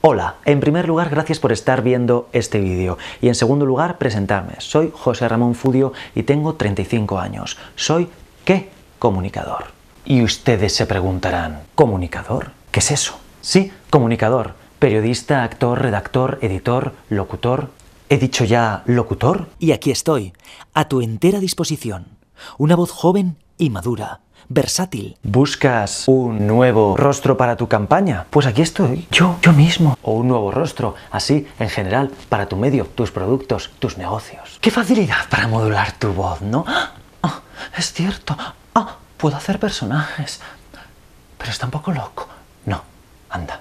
Hola, en primer lugar gracias por estar viendo este vídeo y en segundo lugar presentarme. Soy José Ramón Fudio y tengo 35 años. Soy qué comunicador. Y ustedes se preguntarán, ¿comunicador? ¿Qué es eso? Sí, comunicador, periodista, actor, redactor, editor, locutor. ¿He dicho ya locutor? Y aquí estoy, a tu entera disposición. Una voz joven y madura versátil. ¿Buscas un nuevo rostro para tu campaña? Pues aquí estoy, yo, yo mismo. O un nuevo rostro, así, en general, para tu medio, tus productos, tus negocios. ¡Qué facilidad para modular tu voz, ¿no? Ah, ah, es cierto, ¡Ah! puedo hacer personajes, pero está un poco loco. No, anda.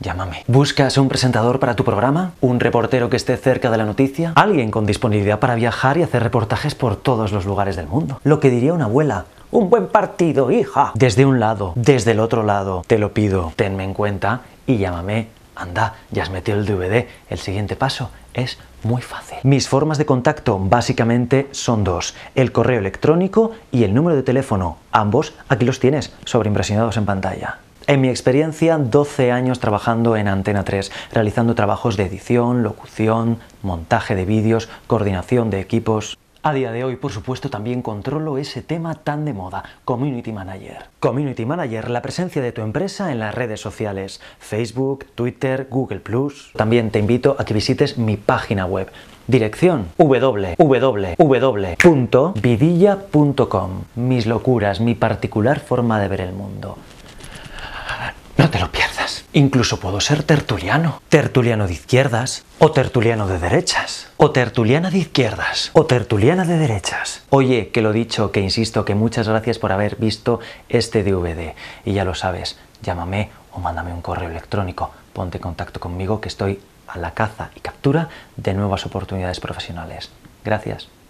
Llámame. ¿Buscas un presentador para tu programa? ¿Un reportero que esté cerca de la noticia? ¿Alguien con disponibilidad para viajar y hacer reportajes por todos los lugares del mundo? Lo que diría una abuela un buen partido, hija. Desde un lado, desde el otro lado, te lo pido, tenme en cuenta y llámame. Anda, ya has metido el DVD. El siguiente paso es muy fácil. Mis formas de contacto básicamente son dos, el correo electrónico y el número de teléfono. Ambos aquí los tienes, sobreimpresionados en pantalla. En mi experiencia, 12 años trabajando en Antena 3, realizando trabajos de edición, locución, montaje de vídeos, coordinación de equipos. A día de hoy, por supuesto, también controlo ese tema tan de moda, Community Manager. Community Manager, la presencia de tu empresa en las redes sociales, Facebook, Twitter, Google ⁇ También te invito a que visites mi página web. Dirección www.vidilla.com. Mis locuras, mi particular forma de ver el mundo. Incluso puedo ser tertuliano. Tertuliano de izquierdas o tertuliano de derechas. O tertuliana de izquierdas o tertuliana de derechas. Oye, que lo dicho, que insisto, que muchas gracias por haber visto este DVD. Y ya lo sabes, llámame o mándame un correo electrónico. Ponte en contacto conmigo que estoy a la caza y captura de nuevas oportunidades profesionales. Gracias.